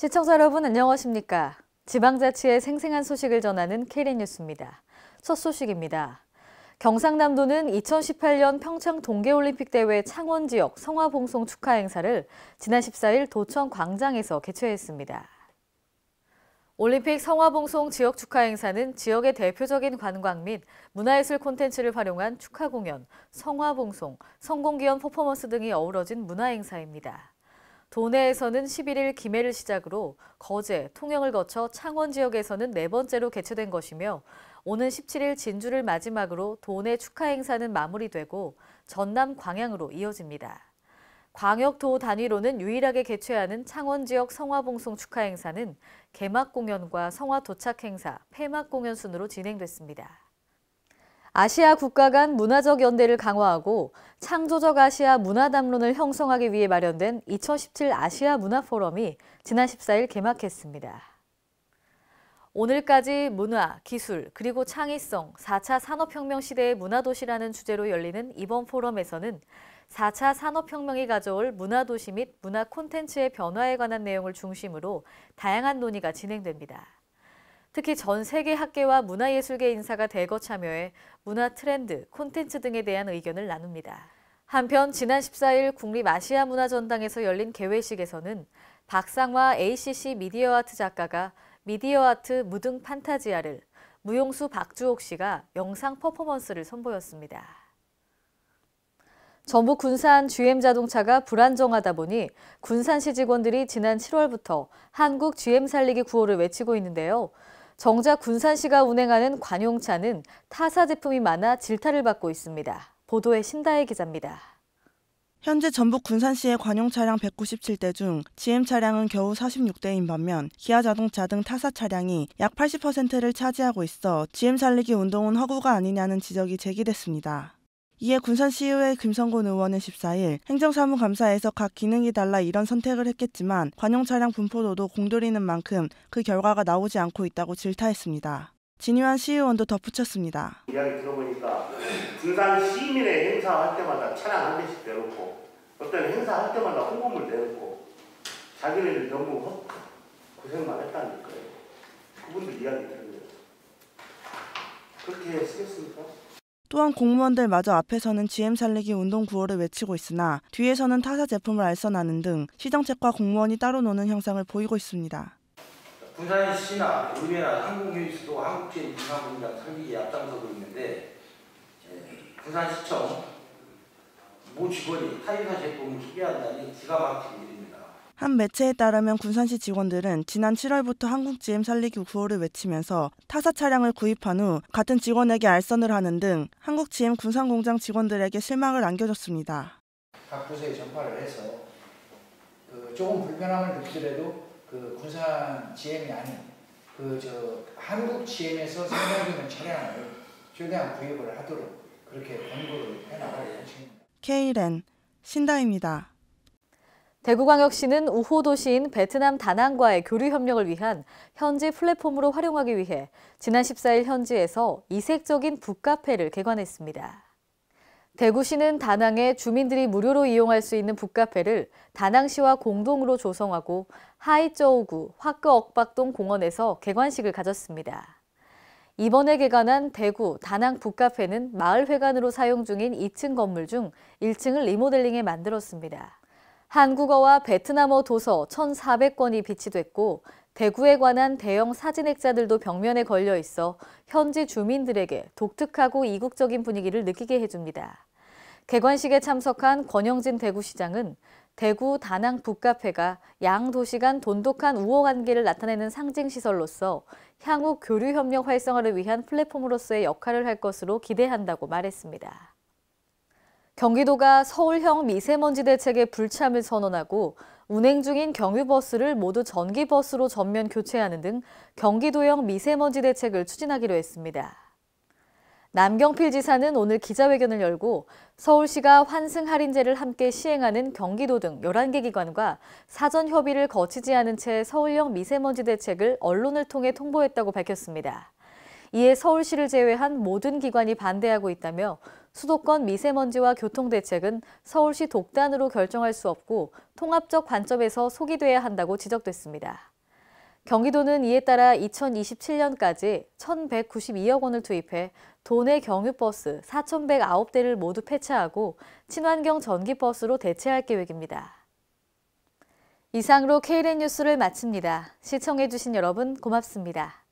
시청자 여러분 안녕하십니까? 지방자치의 생생한 소식을 전하는 KBN 뉴스입니다. 첫 소식입니다. 경상남도는 2018년 평창 동계올림픽 대회 창원 지역 성화봉송 축하 행사를 지난 14일 도청 광장에서 개최했습니다. 올림픽 성화봉송 지역 축하 행사는 지역의 대표적인 관광 및 문화예술 콘텐츠를 활용한 축하 공연, 성화봉송, 성공기원 퍼포먼스 등이 어우러진 문화 행사입니다. 도내에서는 11일 김해를 시작으로 거제, 통영을 거쳐 창원 지역에서는 네 번째로 개최된 것이며 오는 17일 진주를 마지막으로 도내 축하 행사는 마무리되고 전남 광양으로 이어집니다. 광역도 단위로는 유일하게 개최하는 창원 지역 성화봉송 축하 행사는 개막 공연과 성화 도착 행사, 폐막 공연 순으로 진행됐습니다. 아시아 국가 간 문화적 연대를 강화하고 창조적 아시아 문화담론을 형성하기 위해 마련된 2017 아시아 문화포럼이 지난 14일 개막했습니다. 오늘까지 문화, 기술, 그리고 창의성 4차 산업혁명 시대의 문화도시라는 주제로 열리는 이번 포럼에서는 4차 산업혁명이 가져올 문화도시 및 문화 콘텐츠의 변화에 관한 내용을 중심으로 다양한 논의가 진행됩니다. 특히 전 세계 학계와 문화예술계 인사가 대거 참여해 문화 트렌드, 콘텐츠 등에 대한 의견을 나눕니다. 한편 지난 14일 국립아시아문화전당에서 열린 개회식에서는 박상화 ACC 미디어 아트 작가가 미디어 아트 무등 판타지아를 무용수 박주옥 씨가 영상 퍼포먼스를 선보였습니다. 전북 군산 GM 자동차가 불안정하다 보니 군산시 직원들이 지난 7월부터 한국 GM 살리기 구호를 외치고 있는데요. 정작 군산시가 운행하는 관용차는 타사 제품이 많아 질타를 받고 있습니다. 보도에 신다혜 기자입니다. 현재 전북 군산시의 관용 차량 197대 중 GM 차량은 겨우 46대인 반면 기아 자동차 등 타사 차량이 약 80%를 차지하고 있어 GM 살리기 운동은 허구가 아니냐는 지적이 제기됐습니다. 이에 군산시의회 김성곤 의원은 14일 행정사무감사에서 각 기능이 달라 이런 선택을 했겠지만 관용 차량 분포도도 공들이는 만큼 그 결과가 나오지 않고 있다고 질타했습니다. 진유한 시의원도 덧붙였습니다. 이야기 들어보니까 군산 시민의 행사할 때마다 차량 한 대씩 내놓고 어떤 행사할 때마다 홍보물 내놓고 자기네들 너무 고생만 했다는 거요 그분들 이야기 들으면 그렇게 쓰겠습니까? 또한 공무원들마저 앞에서는 GM 살리기 운동 구호를 외치고 있으나 뒤에서는 타사 제품을 알선하는 등 시정책과 공무원이 따로 노는 형상을 보이고 있습니다. 군산 시나 의회나 항공교육도 한국제인 군공장 설립에 앞장서고 있는데 군산시청 모 직원이 타이사 제품을 소개한다니 기가 막힌 일이 한 매체에 따르면 군산시 직원들은 지난 7월부터 한국GM 살리기 구호를 외치면서 타사 차량을 구입한 후 같은 직원에게 알선을 하는 등 한국GM 군산공장 직원들에게 실망을 안겨줬습니다. 각 부서에 전파를 해서 그 조금 불편함을 느끼더라도 그 군산 GM이 아닌 그 저 한국 GM에서 생산되는 차량을 최대한 구입을 하도록 그렇게 권고를 해나갈 예정입니다. KLN 신다입니다. 대구광역시는 우호 도시인 베트남 다낭과의 교류 협력을 위한 현지 플랫폼으로 활용하기 위해 지난 14일 현지에서 이색적인 북카페를 개관했습니다. 대구시는 다낭에 주민들이 무료로 이용할 수 있는 북카페를 다낭시와 공동으로 조성하고 하이저우구 화크 억박동 공원에서 개관식을 가졌습니다. 이번에 개관한 대구 다낭 북카페는 마을회관으로 사용 중인 2층 건물 중 1층을 리모델링해 만들었습니다. 한국어와 베트남어 도서 1,400권이 비치됐고 대구에 관한 대형 사진액자들도 벽면에 걸려 있어 현지 주민들에게 독특하고 이국적인 분위기를 느끼게 해줍니다. 개관식에 참석한 권영진 대구시장은 대구 다낭 북카페가 양 도시 간 돈독한 우호관계를 나타내는 상징시설로서 향후 교류협력 활성화를 위한 플랫폼으로서의 역할을 할 것으로 기대한다고 말했습니다. 경기도가 서울형 미세먼지 대책에 불참을 선언하고 운행 중인 경유버스를 모두 전기버스로 전면 교체하는 등 경기도형 미세먼지 대책을 추진하기로 했습니다. 남경필 지사는 오늘 기자회견을 열고 서울시가 환승 할인제를 함께 시행하는 경기도 등 11개 기관과 사전 협의를 거치지 않은 채 서울형 미세먼지 대책을 언론을 통해 통보했다고 밝혔습니다. 이에 서울시를 제외한 모든 기관이 반대하고 있다며 수도권 미세먼지와 교통 대책은 서울시 독단으로 결정할 수 없고 통합적 관점에서 소기돼야 한다고 지적됐습니다. 경기도는 이에 따라 2027년까지 1,192억 원을 투입해 도내 경유버스 4,109대를 모두 폐차하고 친환경 전기버스로 대체할 계획입니다. 이상으로 KLN 뉴스를 마칩니다. 시청해주신 여러분 고맙습니다.